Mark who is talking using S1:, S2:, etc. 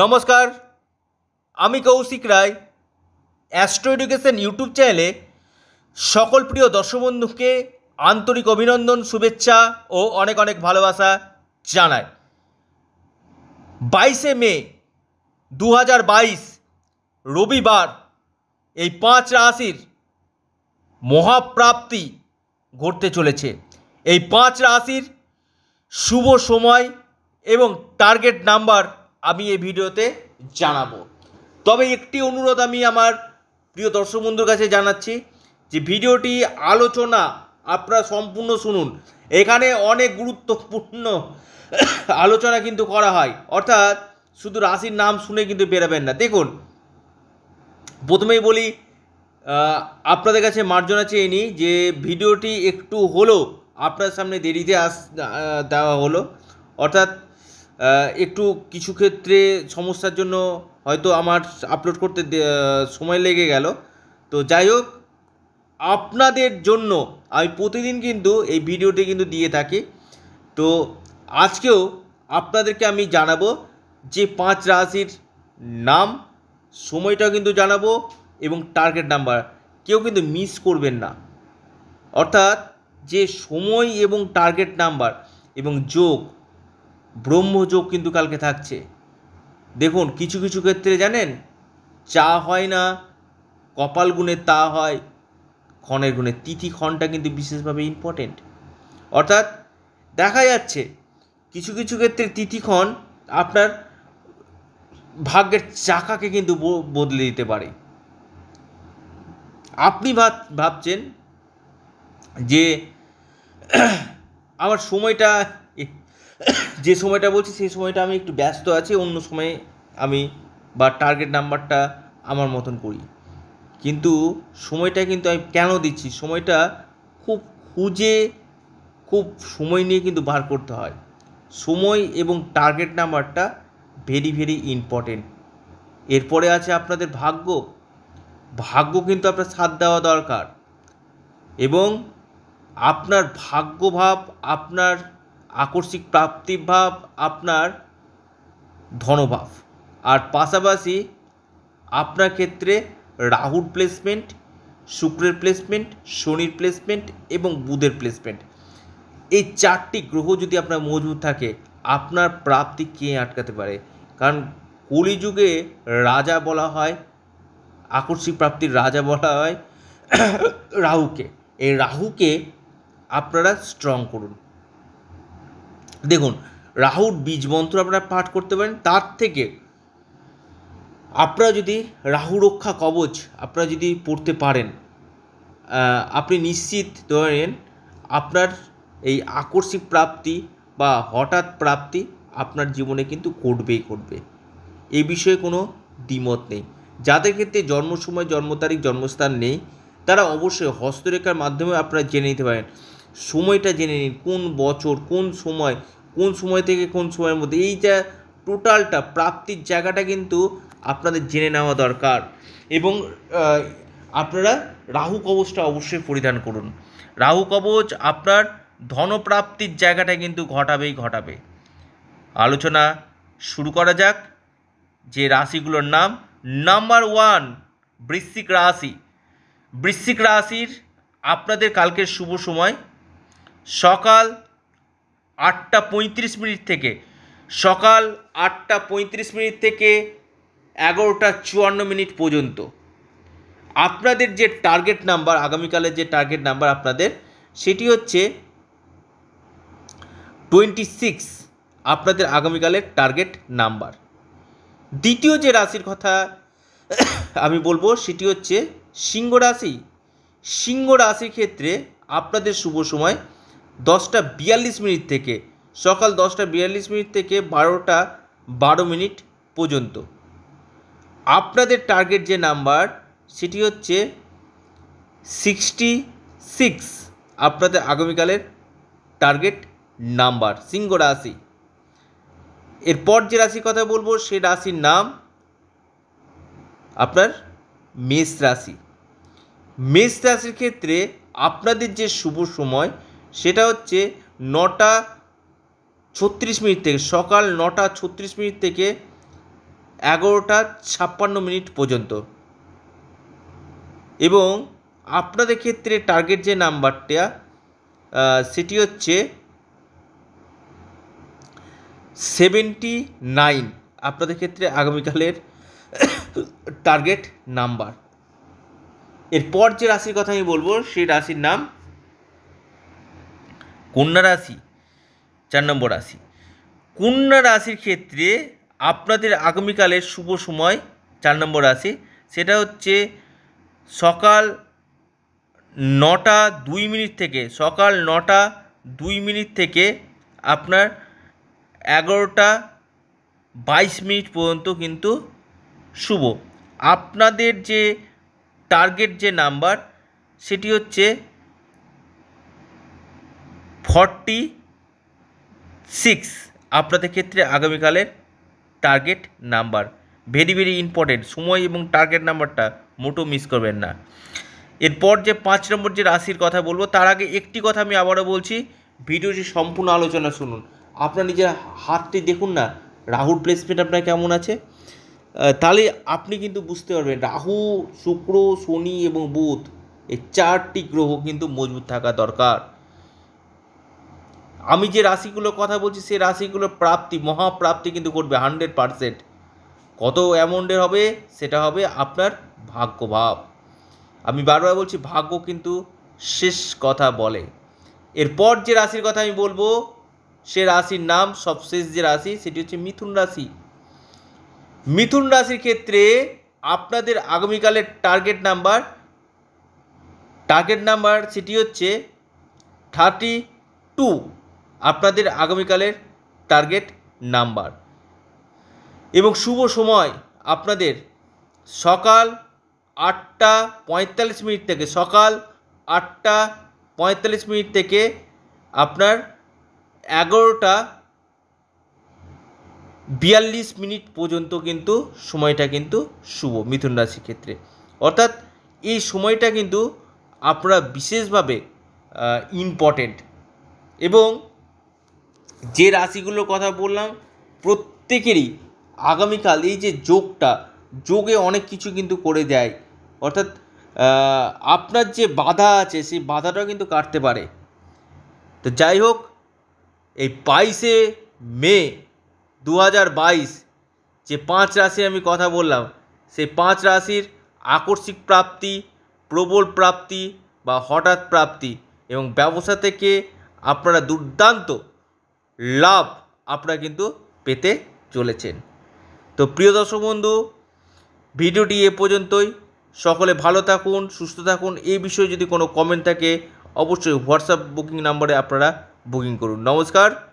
S1: নমস্কার আমি Koushik Roy astro education YouTube চ্যানেলে সকল প্রিয় দর্শক বন্ধুকে আন্তরিক অভিনন্দন শুভেচ্ছা ও অনেক অনেক ভালোবাসা জানায় বাইশে মে দু বাইশ রবিবার এই পাঁচ রাশির মহাপ্রাপ্তি ঘটতে চলেছে এই পাঁচ রাশির শুভ সময় এবং টার্গেট নাম্বার আমি এই ভিডিওতে জানাবো তবে একটি অনুরোধ আমি আমার প্রিয় দর্শক বন্ধুর কাছে জানাচ্ছি যে ভিডিওটি আলোচনা আপনারা সম্পূর্ণ শুনুন এখানে অনেক গুরুত্বপূর্ণ আলোচনা কিন্তু করা হয় অর্থাৎ শুধু রাশির নাম শুনে কিন্তু বেরাবেন না দেখুন প্রথমেই বলি আপনাদের কাছে মার্জনা চেয়ে নিই যে ভিডিওটি একটু হলো আপনার সামনে দেরিতে আস দেওয়া হলো অর্থাৎ একটু কিছু ক্ষেত্রে সমস্যার জন্য হয়তো আমার আপলোড করতে সময় লেগে গেল তো যাই হোক আপনাদের জন্য আমি প্রতিদিন কিন্তু এই ভিডিওটি কিন্তু দিয়ে থাকি তো আজকেও আপনাদেরকে আমি জানাবো যে পাঁচ রাশির নাম সময়টাও কিন্তু জানাবো এবং টার্গেট নাম্বার কেউ কিন্তু মিস করবেন না অর্থাৎ যে সময় এবং টার্গেট নাম্বার এবং যোগ ব্রহ্মযোগ কিন্তু কালকে থাকছে দেখুন কিছু কিছু ক্ষেত্রে জানেন চা হয় না কপাল গুণে তা হয় ক্ষণের গুণে তিথি ক্ষণটা কিন্তু বিশেষভাবে ইম্পর্টেন্ট অর্থাৎ দেখা যাচ্ছে কিছু কিছু ক্ষেত্রে তিথি ক্ষণ আপনার ভাগ্যের চাকাকে কিন্তু বদলে দিতে পারে আপনি ভাবছেন যে আমার সময়টা যে সময়টা বলছি সেই সময়টা আমি একটু ব্যস্ত আছি অন্য সময়ে আমি বা টার্গেট নাম্বারটা আমার মতন করি কিন্তু সময়টা কিন্তু আমি কেন দিচ্ছি সময়টা খুব খুঁজে খুব সময় নিয়ে কিন্তু বার করতে হয় সময় এবং টার্গেট নাম্বারটা ভেরি ভেরি ইম্পর্টেন্ট এরপরে আছে আপনাদের ভাগ্য ভাগ্য কিন্তু আপনার সাথ দেওয়া দরকার এবং আপনার ভাগ্যভাব আপনার আকস্মিক প্রাপ্তিভাব আপনার ধনভাব আর পাশাপাশি আপনার ক্ষেত্রে রাহুর প্লেসমেন্ট শুক্রের প্লেসমেন্ট শনির প্লেসমেন্ট এবং বুধের প্লেসমেন্ট এই চারটি গ্রহ যদি আপনার মজবুত থাকে আপনার প্রাপ্তি কে আটকাতে পারে কারণ কলিযুগে রাজা বলা হয় আকর্ষিক প্রাপ্তির রাজা বলা হয় রাহুকে এই রাহুকে আপনারা স্ট্রং করুন দেখুন রাহুর বীজ মন্ত্র আপনারা পাঠ করতে পারেন তার থেকে আপনারা যদি রাহু রক্ষা কবচ আপনারা যদি পড়তে পারেন আপনি নিশ্চিত ধরেন আপনার এই আকর্ষিক প্রাপ্তি বা হঠাৎ প্রাপ্তি আপনার জীবনে কিন্তু ঘটবেই করবে এই বিষয়ে কোনো দ্বিমত নেই যাদের ক্ষেত্রে জন্ম সময় জন্ম তারিখ জন্মস্থান নেই তারা অবশ্যই হস্তরেখার মাধ্যমে আপনারা জেনে নিতে পারেন সময়টা জেনে নিন কোন বছর কোন সময় কোন সময় থেকে কোন সময়ের মধ্যে এই যা টোটালটা প্রাপ্তির জায়গাটা কিন্তু আপনাদের জেনে নেওয়া দরকার এবং আপনারা রাহু কবচটা অবশ্যই পরিধান করুন রাহু কবচ আপনার ধনপ্রাপ্তির জায়গাটা কিন্তু ঘটাবেই ঘটাবে আলোচনা শুরু করা যাক যে রাশিগুলোর নাম নাম্বার ওয়ান বৃশ্চিক রাশি বৃশ্চিক রাশির আপনাদের কালকের শুভ সময় সকাল আটটা পঁয়ত্রিশ মিনিট থেকে সকাল আটটা পঁয়ত্রিশ মিনিট থেকে এগারোটা চুয়ান্ন মিনিট পর্যন্ত আপনাদের যে টার্গেট নাম্বার আগামীকালের যে টার্গেট নাম্বার আপনাদের সেটি হচ্ছে টোয়েন্টি সিক্স আপনাদের আগামীকালের টার্গেট নাম্বার দ্বিতীয় যে রাশির কথা আমি বলবো সেটি হচ্ছে সিংহ রাশি সিংহ রাশির ক্ষেত্রে আপনাদের শুভ সময় দশটা বিয়াল্লিশ মিনিট থেকে সকাল দশটা বিয়াল্লিশ মিনিট থেকে বারোটা বারো মিনিট পর্যন্ত আপনাদের টার্গেট যে নাম্বার সেটি হচ্ছে সিক্সটি সিক্স আপনাদের আগামীকালের টার্গেট নাম্বার সিংহ রাশি এরপর যে রাশির কথা বলবো সে রাশির নাম আপনার মেষ রাশি মেষ রাশির ক্ষেত্রে আপনাদের যে শুভ সময় সেটা হচ্ছে নটা ছত্রিশ মিনিট থেকে সকাল নটা ছত্রিশ মিনিট থেকে এগারোটা ছাপ্পান্ন মিনিট পর্যন্ত এবং আপনাদের ক্ষেত্রে টার্গেট যে নাম্বারটা সেটি হচ্ছে সেভেন্টি নাইন আপনাদের ক্ষেত্রে আগামীকালের টার্গেট নাম্বার এরপর যে রাশির কথা আমি বলবো সেই রাশির নাম কন্যা রাশি চার নম্বর রাশি কন্যা রাশির ক্ষেত্রে আপনাদের আগামীকালের শুভ সময় চার নম্বর রাশি সেটা হচ্ছে সকাল নটা দুই মিনিট থেকে সকাল নটা দুই মিনিট থেকে আপনার এগারোটা বাইশ মিনিট পর্যন্ত কিন্তু শুভ আপনাদের যে টার্গেট যে নাম্বার সেটি হচ্ছে ফর্টি সিক্স আপনাদের ক্ষেত্রে আগামীকালের target number very very important সময় এবং টার্গেট নাম্বারটা মোটো মিস করবেন না এরপর যে পাঁচ নম্বর যে রাশির কথা বলবো তার আগে একটি কথা আমি আবারও বলছি ভিডিওটি সম্পূর্ণ আলোচনা শুনুন আপনার নিজের হাতটি দেখুন না রাহুর প্লেসমেন্ট আপনার কেমন আছে তাহলে আপনি কিন্তু বুঝতে পারবেন রাহু শুক্র শনি এবং বুধ এই চারটি গ্রহ কিন্তু মজবুত থাকা দরকার আমি যে রাশিগুলোর কথা বলছি সেই রাশিগুলোর প্রাপ্তি মহাপ্রাপ্তি কিন্তু করবে হান্ড্রেড পারসেন্ট কত অ্যামাউন্টের হবে সেটা হবে আপনার ভাগ্যভাব আমি বারবার বলছি ভাগ্য কিন্তু শেষ কথা বলে এরপর যে রাশির কথা আমি বলবো সে রাশির নাম সবশেষ যে রাশি সেটি হচ্ছে মিথুন রাশি মিথুন রাশির ক্ষেত্রে আপনাদের আগামীকালের টার্গেট নাম্বার টার্গেট নাম্বার সেটি হচ্ছে থার্টি টু আপনাদের আগামীকালের টার্গেট নাম্বার এবং শুভ সময় আপনাদের সকাল আটটা পঁয়তাল্লিশ মিনিট থেকে সকাল আটটা পঁয়তাল্লিশ মিনিট থেকে আপনার এগারোটা বিয়াল্লিশ মিনিট পর্যন্ত কিন্তু সময়টা কিন্তু শুভ মিথুন রাশির ক্ষেত্রে অর্থাৎ এই সময়টা কিন্তু আপনারা বিশেষভাবে ইম্পর্টেন্ট এবং যে রাশিগুলোর কথা বললাম প্রত্যেকেরই আগামীকাল এই যে যোগটা যোগে অনেক কিছু কিন্তু করে দেয় অর্থাৎ আপনার যে বাধা আছে সেই বাধাটাও কিন্তু কাটতে পারে তো যাই হোক এই বাইশে মে দু যে পাঁচ রাশি আমি কথা বললাম সেই পাঁচ রাশির আকস্মিক প্রাপ্তি প্রবল প্রাপ্তি বা হঠাৎ প্রাপ্তি এবং ব্যবসা থেকে আপনারা দুর্দান্ত লাভ আপনারা কিন্তু পেতে চলেছেন তো প্রিয় দর্শক বন্ধু ভিডিওটি এ পর্যন্তই সকলে ভালো থাকুন সুস্থ থাকুন এই বিষয়ে যদি কোনো কমেন্ট থাকে অবশ্যই হোয়াটসঅ্যাপ বুকিং নাম্বারে আপনারা বুকিং করুন নমস্কার